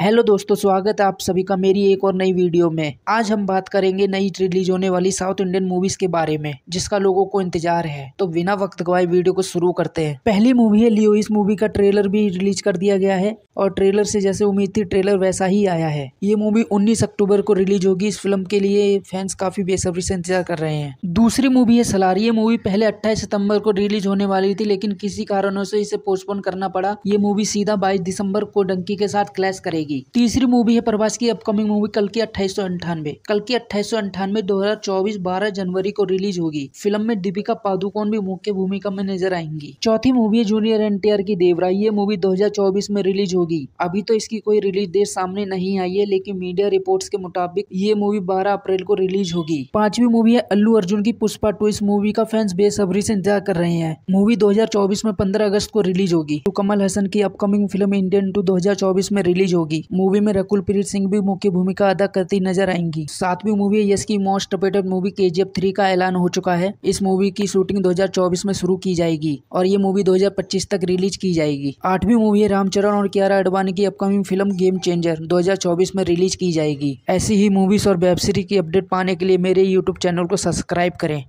hello दोस्तों स्वागत है आप सभी का मेरी एक और नई वीडियो में आज हम बात करेंगे नई रिलीज होने वाली साउथ इंडियन मूवीज के बारे में जिसका लोगों को इंतजार है तो बिना वक्त गवाए वीडियो को शुरू करते हैं पहली मूवी है लियो इस मूवी का ट्रेलर भी रिलीज कर दिया गया है और ट्रेलर से जैसे उम्मीद थी ट्रेलर वैसा ही आया है ये मूवी उन्नीस अक्टूबर को रिलीज होगी इस फिल्म के लिए फैंस काफी बेसब्री से इंतजार कर रहे हैं दूसरी मूवी है सलार ये मूवी पहले अट्ठाईस सितम्बर को रिलीज होने वाली थी लेकिन किसी कारणों से इसे पोस्टपोन करना पड़ा ये मूवी सीधा बाईस दिसंबर को डंकी के साथ क्लैश करेगी जाएगी तीसरी मूवी है प्रभास की अपकमिंग मूवी कल की अट्ठाईस कल की अट्ठाईस सौ अंठानवे दो हजार चौबीस बारह जनवरी को रिलीज होगी फिल्म में दीपिका पादुकोण भी मुख्य भूमिका में नजर आएंगी चौथी मूवी है जूनियर एनटीआर की देवरा ये मूवी दो हजार चौबीस में रिलीज होगी अभी तो इसकी कोई रिलीज डेट सामने नहीं आई है लेकिन मीडिया रिपोर्ट के मुताबिक ये मूवी बारह अप्रैल को रिलीज होगी पांचवी मूवी है अल्लू अर्जुन की पुष्पा टू इस मूवी का फैंस बेसब्री से इंतजार कर रहे हैं मूवी 2024 में 15 अगस्त को रिलीज होगी तो कमल हसन की अपकमिंग फिल्म इंडियन टू 2024 में रिलीज होगी होगी मूवी में रकुल प्रीत सिंह भी मुख्य भूमिका अदा करती नजर आएंगी सातवीं मूवी यश की मोस्ट टपेटेड मूवी के जी थ्री का ऐलान हो चुका है इस मूवी की शूटिंग 2024 में शुरू की जाएगी और ये मूवी 2025 तक रिलीज की जाएगी आठवीं मूवी है रामचरण और कियारा अडवाणी की अपकमिंग फिल्म गेम चेंजर 2024 में रिलीज की जाएगी ऐसी ही मूवीज और वेब सीरीज की अपडेट पाने के लिए मेरे यूट्यूब चैनल को सब्सक्राइब करें